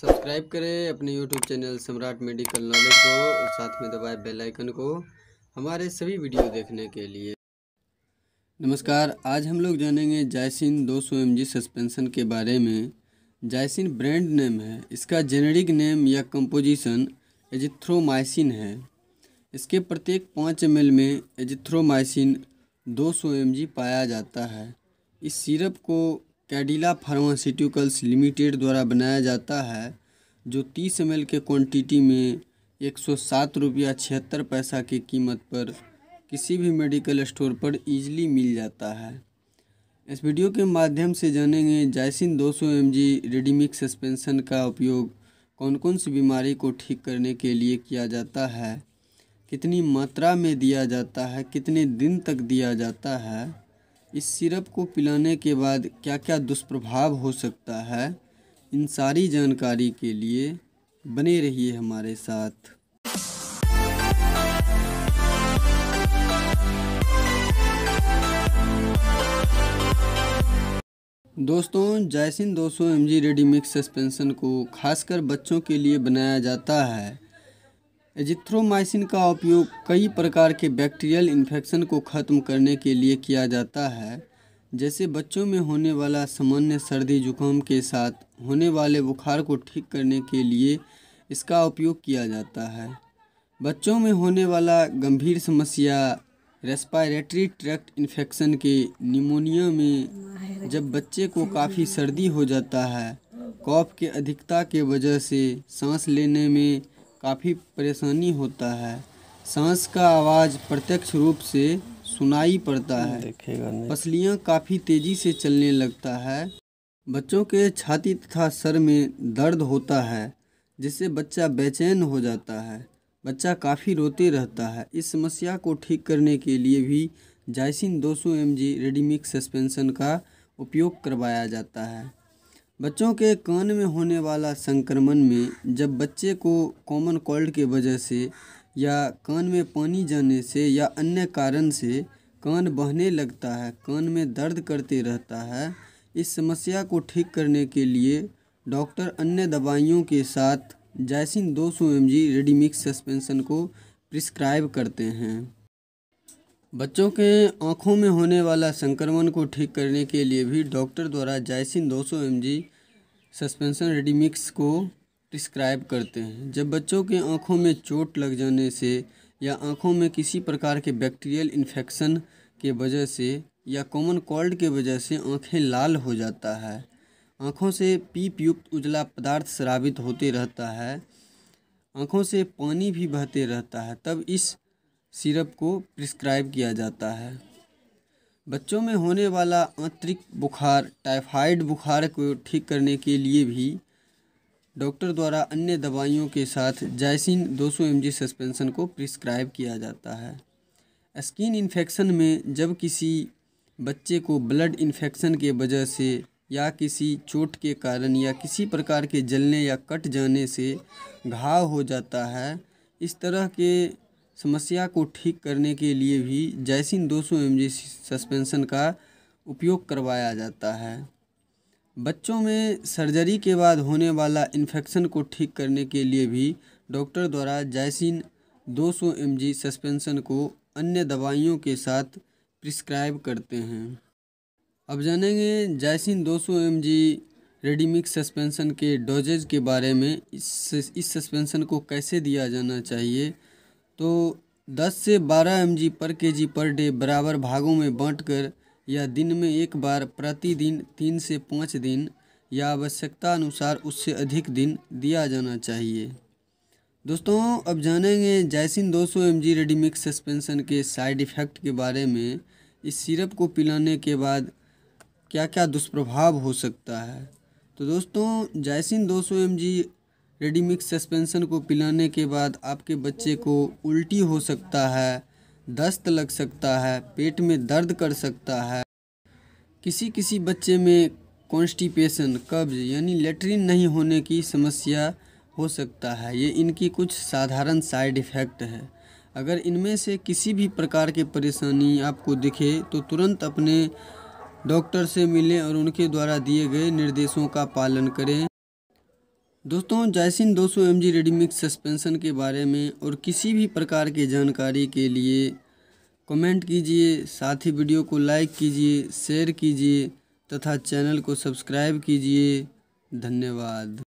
subscribe करें अपने YouTube channel Samrat medical knowledge को और साथ में दबाए बेल आइकन को हमारे सभी वीडियो देखने के लिए नमस्कार आज हम लोग जानेंगे जायसिन 200 सौ सस्पेंशन के बारे में जायसिन ब्रांड नेम है इसका जेनेरिक नेम या कंपोजिशन एजिथ्रोमाइसिन है इसके प्रत्येक पाँच एम में एजिथ्रोमाइसिन दो सौ पाया जाता है इस सिरप को कैडिला फार्मास्यूटिकल्स लिमिटेड द्वारा बनाया जाता है जो तीस एम के क्वांटिटी में एक सौ सात रुपया छिहत्तर पैसा की कीमत पर किसी भी मेडिकल स्टोर पर इजीली मिल जाता है इस वीडियो के माध्यम से जानेंगे जायसिन 200 सौ एम रेडीमिक्स सस्पेंसन का उपयोग कौन कौन सी बीमारी को ठीक करने के लिए किया जाता है कितनी मात्रा में दिया जाता है कितने दिन तक दिया जाता है इस सिरप को पिलाने के बाद क्या क्या दुष्प्रभाव हो सकता है इन सारी जानकारी के लिए बने रहिए हमारे साथ दोस्तों Zycin 200 M G ready mix suspension suspension को खासकर बच्चों के लिए बनाया जाता है एजिथ्रोमाइसिन का उपयोग कई प्रकार के बैक्टीरियल इन्फेक्शन को ख़त्म करने के लिए किया जाता है जैसे बच्चों में होने वाला सामान्य सर्दी जुकाम के साथ होने वाले बुखार को ठीक करने के लिए इसका उपयोग किया जाता है बच्चों में होने वाला गंभीर समस्या रेस्पायरेटरी ट्रैक्ट इन्फेक्शन के निमोनिया में जब बच्चे को काफ़ी सर्दी हो जाता है कॉफ के अधिकता के वजह से सांस लेने में काफ़ी परेशानी होता है सांस का आवाज़ प्रत्यक्ष रूप से सुनाई पड़ता है पसलियाँ काफ़ी तेज़ी से चलने लगता है बच्चों के छाती तथा सर में दर्द होता है जिससे बच्चा बेचैन हो जाता है बच्चा काफ़ी रोते रहता है इस समस्या को ठीक करने के लिए भी जायसिन 200 सौ एम रेडीमिक्स सस्पेंशन का उपयोग करवाया जाता है बच्चों के कान में होने वाला संक्रमण में जब बच्चे को कॉमन कोल्ड के वजह से या कान में पानी जाने से या अन्य कारण से कान बहने लगता है कान में दर्द करते रहता है इस समस्या को ठीक करने के लिए डॉक्टर अन्य दवाइयों के साथ जैसिन 200 सौ एम जी रेडीमिक्स सस्पेंसन को प्रिस्क्राइब करते हैं बच्चों के आँखों में होने वाला संक्रमण को ठीक करने के लिए भी डॉक्टर द्वारा जायसिन 200 सौ एम सस्पेंशन सस्पेंसन रेडीमिक्स को प्रिस्क्राइब करते हैं जब बच्चों के आँखों में चोट लग जाने से या आँखों में किसी प्रकार के बैक्टीरियल इन्फेक्शन के वजह से या कॉमन कोल्ड के वजह से आँखें लाल हो जाता है आँखों से पीप युक्त उजला पदार्थ श्रावित होते रहता है आँखों से पानी भी बहते रहता है तब इस सिरप को प्रिस्क्राइब किया जाता है बच्चों में होने वाला आंतरिक बुखार टाइफाइड बुखार को ठीक करने के लिए भी डॉक्टर द्वारा अन्य दवाइयों के साथ जायसिन 200 एम सस्पेंशन को प्रिस्क्राइब किया जाता है स्किन इन्फेक्शन में जब किसी बच्चे को ब्लड इन्फेक्शन के वजह से या किसी चोट के कारण या किसी प्रकार के जलने या कट जाने से घाव हो जाता है इस तरह के समस्या को ठीक करने के लिए भी जैसिन 200 सौ सस्पेंशन का उपयोग करवाया जाता है बच्चों में सर्जरी के बाद होने वाला इन्फेक्शन को ठीक करने के लिए भी डॉक्टर द्वारा जैसिन 200 सौ सस्पेंशन को अन्य दवाइयों के साथ प्रिस्क्राइब करते हैं अब जानेंगे जैसिन 200 सौ रेडीमिक्स सस्पेंशन के डोजेज के बारे में इस इस सस्पेंशन को कैसे दिया जाना चाहिए तो 10 से 12 एम पर के पर डे बराबर भागों में बांटकर या दिन में एक बार प्रतिदिन तीन से पाँच दिन या आवश्यकता अनुसार उससे अधिक दिन दिया जाना चाहिए दोस्तों अब जानेंगे जैसिन 200 सौ एम जी रेडीमिक्स सस्पेंसन के साइड इफ़ेक्ट के बारे में इस सिरप को पिलाने के बाद क्या क्या दुष्प्रभाव हो सकता है तो दोस्तों जैसिन 200 सौ एम जी रेडीमिक्स सस्पेंशन को पिलाने के बाद आपके बच्चे को उल्टी हो सकता है दस्त लग सकता है पेट में दर्द कर सकता है किसी किसी बच्चे में कॉन्स्टिपेशन कब्ज यानी लेटरिन नहीं होने की समस्या हो सकता है ये इनकी कुछ साधारण साइड इफ़ेक्ट है अगर इनमें से किसी भी प्रकार की परेशानी आपको दिखे तो तुरंत अपने डॉक्टर से मिलें और उनके द्वारा दिए गए निर्देशों का पालन करें दोस्तों जयसिन 200 सौ एम जी रेडीमिक्स सस्पेंसन के बारे में और किसी भी प्रकार की जानकारी के लिए कमेंट कीजिए साथ ही वीडियो को लाइक कीजिए शेयर कीजिए तथा चैनल को सब्सक्राइब कीजिए धन्यवाद